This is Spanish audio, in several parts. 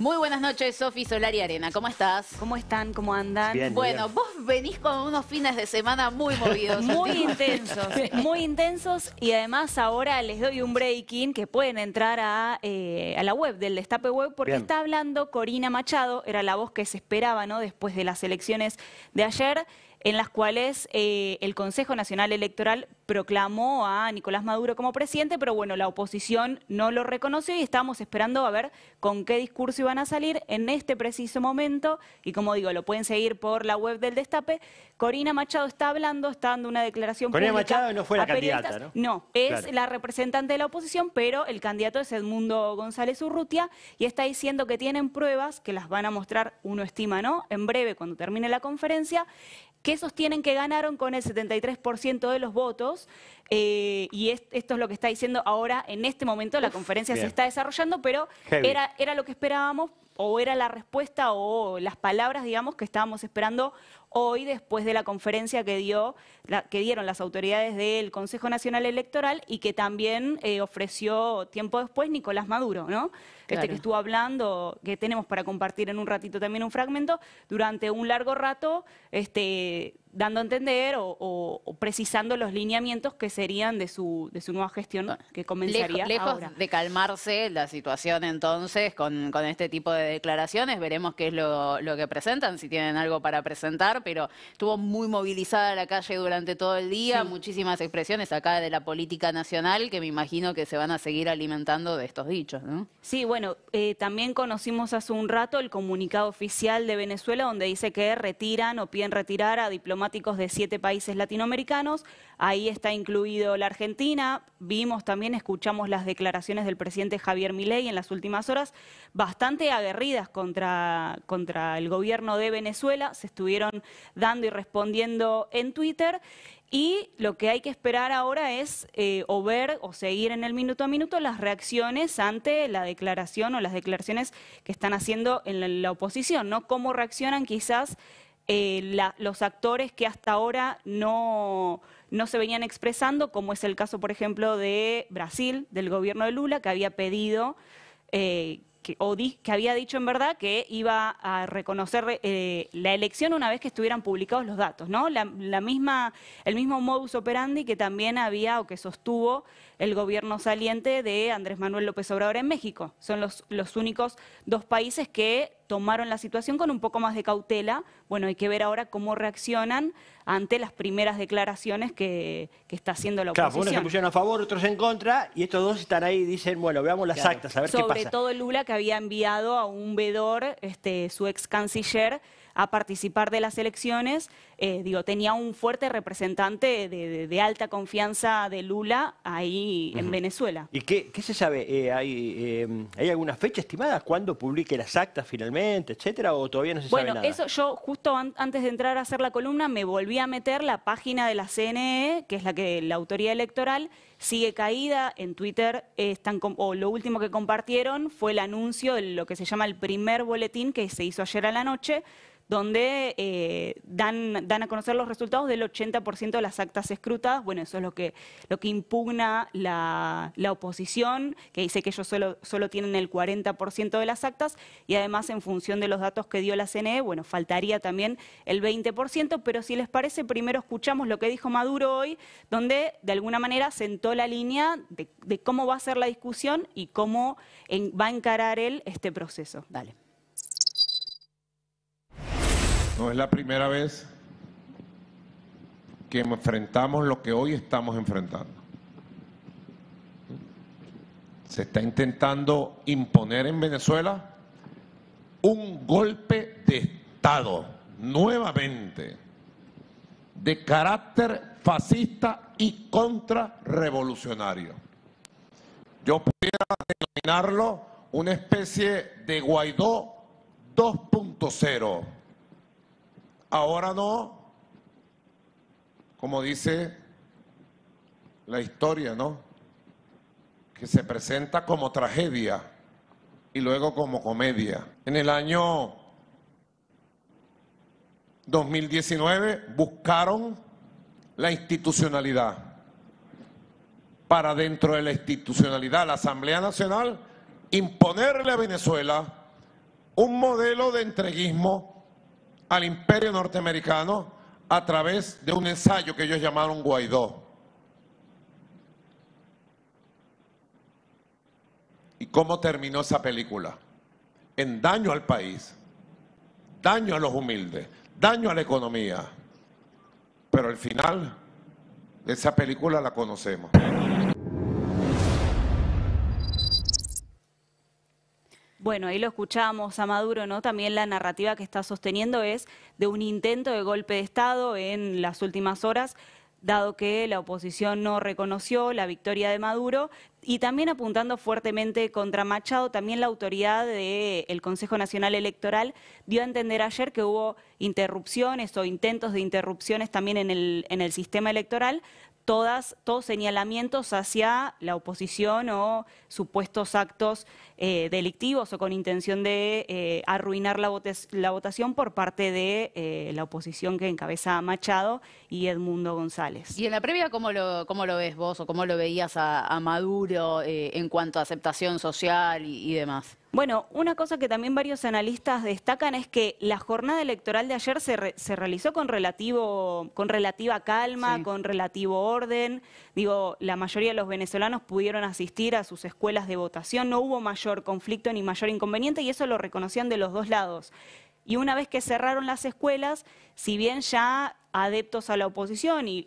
Muy buenas noches, Sofi Solari Arena. ¿Cómo estás? ¿Cómo están? ¿Cómo andan? bueno, vos venís con unos fines de semana muy movidos. muy intensos, muy intensos. Y además ahora les doy un breaking que pueden entrar eh, a, la web del Destape Web porque está hablando Corina Machado, era la voz que se esperaba ¿no? después de las elecciones de ayer en las cuales eh, el Consejo Nacional Electoral proclamó a Nicolás Maduro como presidente, pero bueno, la oposición no lo reconoció y estamos esperando a ver con qué discurso iban a salir en este preciso momento. Y como digo, lo pueden seguir por la web del Destape. Corina Machado está hablando, está dando una declaración Corina Machado no fue la candidata, ¿no? No, es la representante de la oposición, pero el candidato es Edmundo González Urrutia y está diciendo que tienen pruebas, que las van a mostrar, uno estima, ¿no? En breve, cuando termine la conferencia, que tienen que ganaron con el 73% de los votos. Eh, y esto es lo que está diciendo ahora, en este momento, la conferencia se está desarrollando, pero era, era lo que esperábamos o era la respuesta o las palabras, digamos, que estábamos esperando hoy después de la conferencia que, dio, la, que dieron las autoridades del Consejo Nacional Electoral y que también eh, ofreció tiempo después Nicolás Maduro, ¿no? Este que estuvo hablando, que tenemos para compartir en un ratito también un fragmento, durante un largo rato, este, dando a entender o, precisando los lineamientos que serían de su, de su nueva gestión que comenzaría de calmarse la situación entonces con, este tipo de declaraciones, veremos qué es lo que presentan, si tienen algo para presentar pero estuvo muy movilizada la calle durante todo el día, muchísimas expresiones acá de la política nacional que me imagino que se van a seguir alimentando de estos dichos, Sí, bueno, eh, también conocimos hace un rato el comunicado oficial de Venezuela donde dice que retiran o piden retirar a diplomáticos de siete países latinoamericanos, ahí está incluido la Argentina, vimos también, escuchamos las declaraciones del presidente Javier Milei en las últimas horas, bastante aguerridas contra, contra el gobierno de Venezuela, se estuvieron dando y respondiendo en Twitter. Y lo que hay que esperar ahora es eh, o ver o seguir en el minuto a minuto las reacciones ante la declaración o las declaraciones que están haciendo en la, oposición, ¿no? Cómo reaccionan quizás eh, los actores que hasta ahora no, no se venían expresando, como es el caso, por ejemplo, de Brasil, del gobierno de Lula, que había pedido... Eh, que, o que había dicho en verdad que iba a reconocer eh, la elección una vez que estuvieran publicados los datos, ¿no? La, misma, el mismo modus operandi que también había o que sostuvo el gobierno saliente de Andrés Manuel López Obrador en México. Son los, los únicos dos países que tomaron la situación con un poco más de cautela. Bueno, hay que ver ahora cómo reaccionan ante las primeras declaraciones que, está haciendo la oposición. Claro, unos se pusieron a favor, otros en contra, y estos dos están ahí y dicen, bueno, veamos las actas, a ver qué pasa. Sobre todo Lula, que había enviado a un vedor, este, su ex canciller, a participar de las elecciones, eh, digo, tenía un fuerte representante de, alta confianza de Lula ahí en Venezuela. ¿Y qué, se sabe? Eh, hay, eh, ¿Hay alguna fecha estimada? ¿Cuándo publique las actas finalmente, etcétera? ¿O todavía no se sabe Bueno, eso yo justo antes de entrar a hacer la columna me volví a meter la página de la CNE, que es la que la autoría electoral, sigue caída. En Twitter o lo último que compartieron fue el anuncio de lo que se llama el primer boletín que se hizo ayer a la noche, donde eh, dan, a conocer los resultados del 80% de las actas escrutadas. Bueno, eso es lo que, impugna la, oposición, que dice que ellos solo, solo tienen el 40% de las actas y además en función de los datos que dio la CNE, bueno, faltaría también el 20%, pero si les parece, primero escuchamos lo que dijo Maduro hoy, donde de alguna manera sentó la línea de, cómo va a ser la discusión y cómo va a encarar él este proceso. Dale. No es la primera vez que enfrentamos lo que hoy estamos enfrentando. Se está intentando imponer en Venezuela un golpe de Estado, nuevamente de carácter fascista y contrarrevolucionario. Yo pudiera denominarlo una especie de Guaidó 2.0. Ahora no, como dice la historia, ¿no? Que se presenta como tragedia y luego como comedia. En el año 2019 buscaron la institucionalidad. Para dentro de la institucionalidad, la Asamblea Nacional, imponerle a Venezuela un modelo de entreguismo al imperio norteamericano a través de un ensayo que ellos llamaron Guaidó. ¿Y cómo terminó esa película? En daño al país, daño a los humildes, daño a la economía. Pero el final, de esa película la conocemos. Bueno, ahí lo escuchamos a Maduro, ¿no? También la narrativa que está sosteniendo es de un intento de golpe de Estado en las últimas horas dado que la oposición no reconoció la victoria de Maduro y también apuntando fuertemente contra Machado, también la autoridad del Consejo Nacional Electoral dio a entender ayer que hubo interrupciones o intentos de interrupciones también en el sistema electoral todos señalamientos hacia la oposición o supuestos actos eh, delictivos o con intención de eh, arruinar la, votación por parte de eh, la oposición que encabeza Machado y Edmundo González. ¿Y en la previa cómo lo, cómo lo ves vos o cómo lo veías a, Maduro en cuanto a aceptación social y demás? Bueno, una cosa que también varios analistas destacan es que la jornada electoral de ayer se, realizó con, relativo, con relativa calma, con relativo orden. Digo, la mayoría de los venezolanos pudieron asistir a sus escuelas de votación, no hubo mayor conflicto ni mayor inconveniente y eso lo reconocían de los dos lados. Y una vez que cerraron las escuelas, si bien ya adeptos a la oposición y,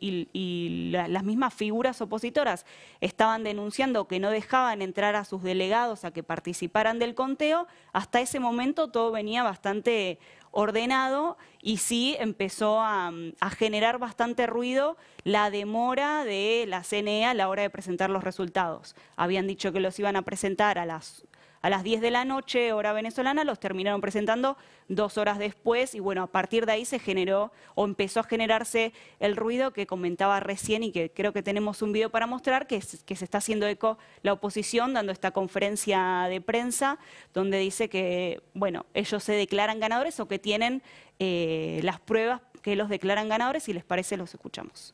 las mismas figuras opositoras estaban denunciando que no dejaban entrar a sus delegados a que participaran del conteo, hasta ese momento todo venía bastante ordenado y sí empezó a, a, generar bastante ruido la demora de la CNE a la hora de presentar los resultados. Habían dicho que los iban a presentar a las a las 10 de la noche, hora venezolana, los terminaron presentando dos horas después y bueno, a partir de ahí se generó o empezó a generarse el ruido que comentaba recién y que creo que tenemos un video para mostrar, que, que se está haciendo eco la oposición dando esta conferencia de prensa donde dice que, bueno, ellos se declaran ganadores o que tienen eh, las pruebas que los declaran ganadores, y les parece los escuchamos.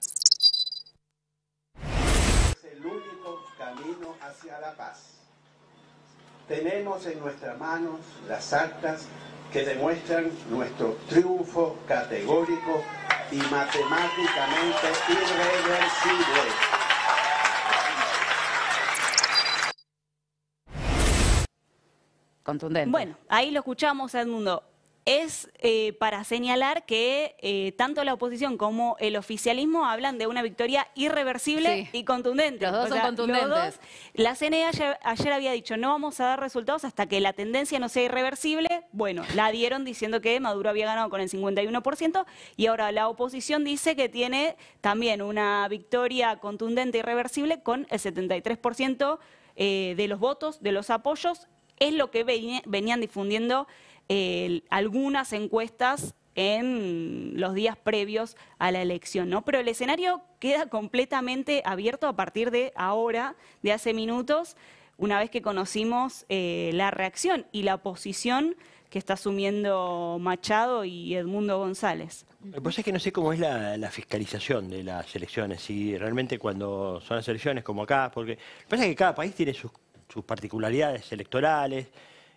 el único camino hacia la paz tenemos en nuestras manos las actas que demuestran nuestro triunfo categórico y matemáticamente irreversible. Contundente. Bueno, ahí lo escuchamos, Edmundo es eh, para señalar que eh, tanto la oposición como el oficialismo hablan de una victoria irreversible y contundente. Los dos son contundentes. la CNE ayer, había dicho, no vamos a dar resultados hasta que la tendencia no sea irreversible. Bueno, la dieron diciendo que Maduro había ganado con el 51% y ahora la oposición dice que tiene también una victoria contundente irreversible con el 73% eh, de los votos, de los apoyos. Es lo que venían difundiendo algunas encuestas en los días previos a la elección, ¿no? Pero el escenario queda completamente abierto a partir de ahora, de hace minutos, una vez que conocimos eh, la reacción y la posición que está asumiendo Machado y Edmundo González. Pues es que no sé cómo es la, fiscalización de las elecciones, si realmente cuando son las elecciones como acá, porque pasa que cada país tiene sus particularidades electorales,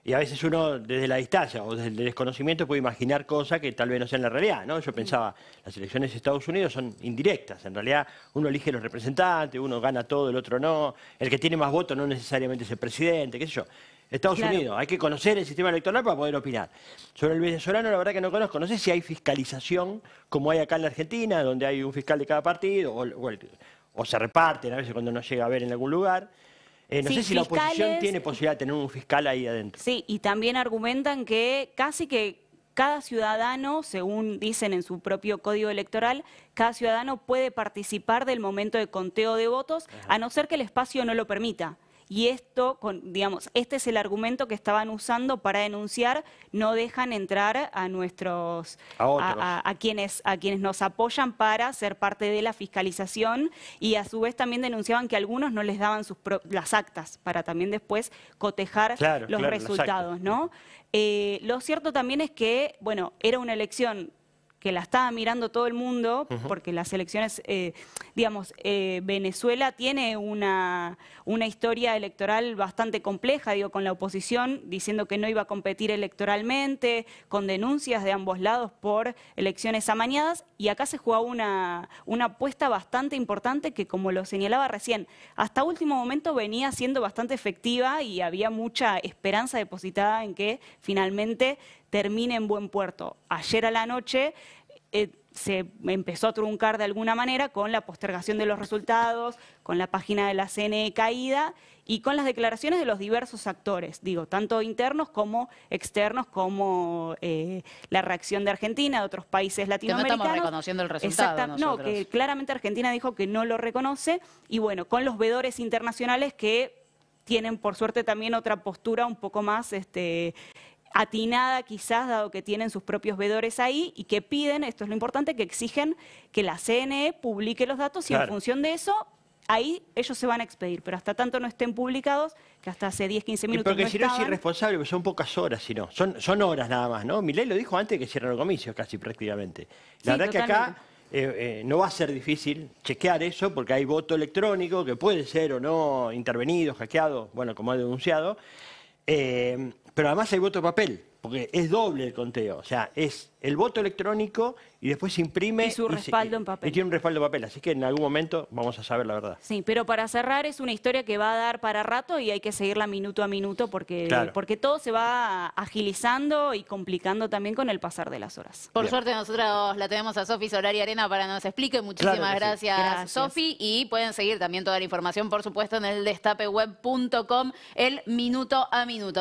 y a veces uno desde la distancia o desde el desconocimiento puede imaginar cosas que tal vez no sean la realidad, ¿no? Yo pensaba, las elecciones de Estados Unidos son indirectas, en realidad uno elige los representantes, uno gana todo, el otro no, el que tiene más votos no necesariamente es el presidente, qué sé yo. Estados Unidos, hay que conocer el sistema electoral para poder opinar. Sobre el venezolano, la verdad que no conozco, no sé si hay fiscalización como hay acá en la Argentina, donde hay un fiscal de cada partido, o, o se reparten a veces cuando no llega a ver en algún lugar. Eh, no sé si la oposición tiene posibilidad de tener un fiscal ahí adentro. Sí, y también argumentan que casi que cada ciudadano, según dicen en su propio código electoral, cada ciudadano puede participar del momento de conteo de votos, a no ser que el espacio no lo permita y esto, con, digamos, este es el argumento que estaban usando para denunciar, no dejan entrar a nuestros, a, quienes, a quienes nos apoyan para ser parte de la fiscalización y a su vez también denunciaban que algunos no les daban sus las actas para también después cotejar los resultados, ¿no? Eh, lo cierto también es que, bueno, era una elección que la estaba mirando todo el mundo, porque las elecciones, eh, digamos, eh, Venezuela tiene una, una historia electoral bastante compleja, digo, con la oposición diciendo que no iba a competir electoralmente, con denuncias de ambos lados por elecciones amañadas, y acá se jugaba una, una apuesta bastante importante que, como lo señalaba recién, hasta último momento venía siendo bastante efectiva y había mucha esperanza depositada en que finalmente termine en buen puerto. Ayer a la noche eh, se empezó a truncar de alguna manera con la postergación de los resultados, con la página de la CNE caída y con las declaraciones de los diversos actores, digo, tanto internos como externos, como eh, la reacción de Argentina, de otros países latinoamericanos. Que no estamos reconociendo el resultado. Exactamente, no, que claramente Argentina dijo que no lo reconoce y bueno, con los vedores internacionales que tienen por suerte también otra postura un poco más este, atinada quizás, dado que tienen sus propios veedores ahí, y que piden, esto es lo importante, que exigen que la CNE publique los datos y en función de eso ahí ellos se van a expedir, pero hasta tanto no estén publicados, que hasta hace 10, 15 minutos. Y porque si no es irresponsable, porque son pocas horas, si no. Son, horas nada más, ¿no? Milei lo dijo antes de que cierran los comicios, casi prácticamente. La verdad que acá eh, eh, no va a ser difícil chequear eso, porque hay voto electrónico que puede ser o no intervenido, hackeado, bueno, como ha denunciado. Eh, pero además hay voto papel, porque es doble el conteo. O sea, es el voto electrónico y después se imprime. Y su respaldo en papel. Y tiene un respaldo en papel, así que en algún momento vamos a saber la verdad. Sí, pero para cerrar es una historia que va a dar para rato y hay que seguirla minuto a minuto porque, porque todo se va agilizando y complicando también con el pasar de las horas. Por suerte nosotros la tenemos a Sofi Solari Arena para que nos explique. Muchísimas gracias, gracias. Sofi. Y pueden seguir también toda la información, por supuesto, en el destapeweb.com, el minuto a minuto.